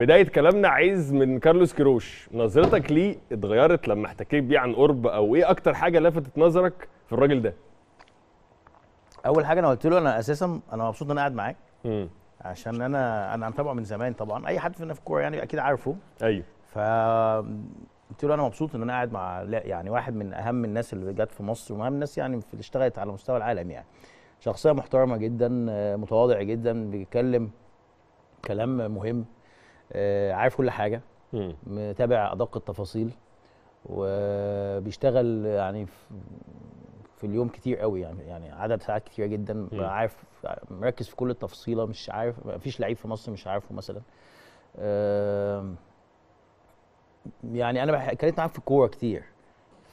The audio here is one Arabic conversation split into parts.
بداية كلامنا عايز من كارلوس كيروش نظرتك ليه اتغيرت لما احتكيت بيه عن قرب او ايه اكتر حاجة لفتت نظرك في الراجل ده؟ اول حاجة انا قلت له انا اساسا انا مبسوط ان انا قاعد معاك عشان انا انا متابعه من زمان طبعا اي حد فينا في الكورة يعني اكيد عارفه ايوه ف قلت له انا مبسوط ان انا قاعد مع لا يعني واحد من اهم الناس اللي جت في مصر واهم الناس يعني اللي اشتغلت على مستوى العالم يعني شخصية محترمة جدا متواضع جدا بيتكلم كلام مهم آه، عارف كل حاجه متابع ادق التفاصيل وبيشتغل يعني في اليوم كتير قوي يعني يعني عدد ساعات كتيره جدا عارف مركز في كل التفصيله مش عارف مفيش لعيب في مصر مش عارفه مثلا يعني انا اتكلمت معاه في الكوره كتير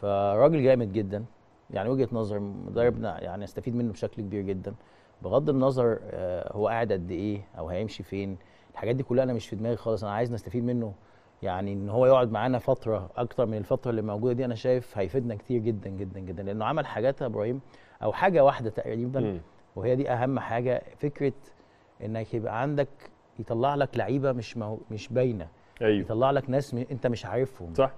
فراجل جامد جدا يعني وجهه نظر مدربنا يعني استفيد منه بشكل كبير جدا بغض النظر آه، هو قاعد قد ايه او هيمشي فين الحاجات دي كلها انا مش في دماغي خالص انا عايز نستفيد منه يعني ان هو يقعد معانا فتره اكتر من الفتره اللي موجوده دي انا شايف هيفيدنا كتير جدا جدا جدا لانه عمل حاجات يا ابراهيم او حاجه واحده تقريبا وهي دي اهم حاجه فكره انك يبقى عندك يطلع لك لعيبه مش مو... مش باينه أيوه. يطلع لك ناس م... انت مش عارفهم صح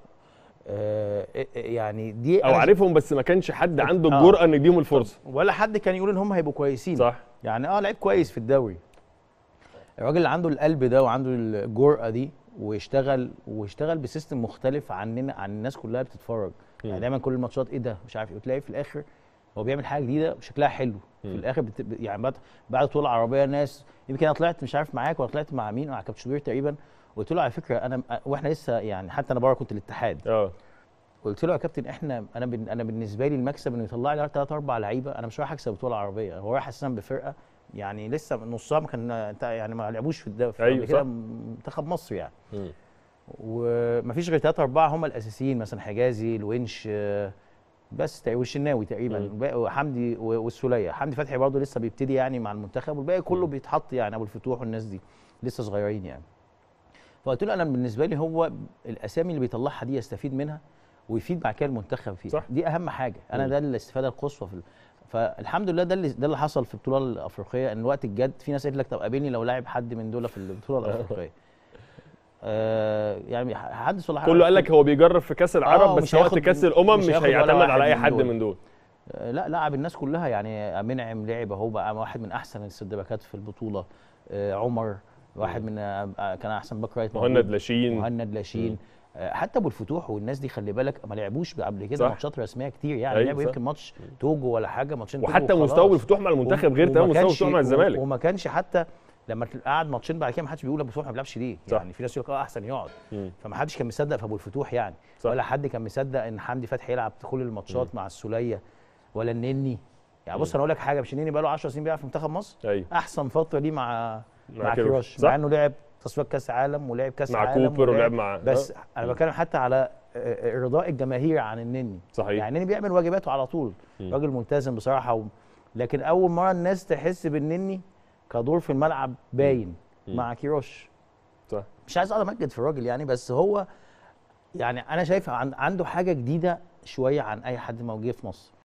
آه يعني دي او عارفهم بس ما كانش حد عنده آه. الجرأه آه. ان يديهم الفرصه ولا حد كان يقول ان هم هيبقوا كويسين صح يعني اه لعيب كويس في الدوري الراجل اللي عنده القلب ده وعنده الجرأه دي ويشتغل ويشتغل بسيستم مختلف عننا عن الناس كلها بتتفرج يعني دايما كل الماتشات ايه ده مش عارف ايه وتلاقي في الاخر هو بيعمل حاجه جديده شكلها حلو في الاخر بت... يعني بعد طول العربيه ناس يمكن انا طلعت مش عارف معاك ولا طلعت مع مين مع كابتن شوبير تقريبا قلت له على فكره انا واحنا لسه يعني حتى انا بره كنت الاتحاد اه قلت له يا كابتن احنا انا بن... انا بالنسبه لي المكسب انه يطلع لي ثلاث اربع لعيبه انا مش رايح اكسب بطوله عربيه هو رايح اساسا بفرقه يعني لسه نصها ما كان يعني ما لعبوش في الدوري أيوة كده منتخب مصر يعني ومفيش غير ثلاثة أربعة هم الأساسيين مثلا حجازي الونش بس والشناوي تقريبا وحمدي والسوليه حمدي فتحي برضه لسه بيبتدي يعني مع المنتخب والباقي كله بيتحط يعني ابو الفتوح والناس دي لسه صغيرين يعني فقلت له انا بالنسبه لي هو الاسامي اللي بيطلعها دي يستفيد منها ويفيد بعد كده المنتخب فيه صح. دي اهم حاجه انا ده الاستفاده القصوى في فالحمد لله ده اللي ده اللي حصل في البطوله الافريقيه ان وقت الجد في ناس قالت لك طب قابلني لو لاعب حد من دول في البطوله آه. الافريقيه آه، يعني حدث ولا كله قال لك هو بيجرب في كاس العرب آه، بس وقت كاس الامم مش, مش هيعتمد على اي حد من دول, لا لعب الناس كلها يعني منعم لعب اهو بقى واحد من احسن السد باكات في البطوله عمر واحد من كان احسن باك رايت مهند لاشين مهند لاشين آه، حتى ابو الفتوح والناس دي خلي بالك ما لعبوش قبل كده ماتشات رسميه كتير يعني أيوة لعبوا يمكن ماتش توجو ولا حاجه ماتشين وحتى مستوى الفتوح مع المنتخب غير تمام مستوى الفتوح مع الزمالك وما كانش حتى لما قعد ماتشين بعد كده ما حدش بيقول ابو الفتوح ما بيلعبش ليه صح. يعني في ناس يقول لك اه احسن يقعد فما حدش كان مصدق في ابو الفتوح يعني صح. ولا حد كان مصدق ان حمدي فتحي يلعب كل الماتشات مع السوليه ولا النني يعني بص انا اقول لك حاجه مش النني بقى له 10 سنين بيلعب في منتخب مصر أيوة. احسن فتره ليه مع مع, مع كيروش مع انه لعب تصفيات كاس عالم ولعب كاس مع عالم مع كوبر ولعب مع بس أه؟ انا بتكلم حتى على آه، آه، ارضاء الجماهير عن النني صحيح يعني النني بيعمل واجباته على طول راجل ملتزم بصراحه و... لكن اول مره الناس تحس بالنني كدور في الملعب باين م. مع كيروش صح مش عايز اقعد امجد في الراجل يعني بس هو يعني انا شايف عنده حاجه جديده شويه عن اي حد موجود في مصر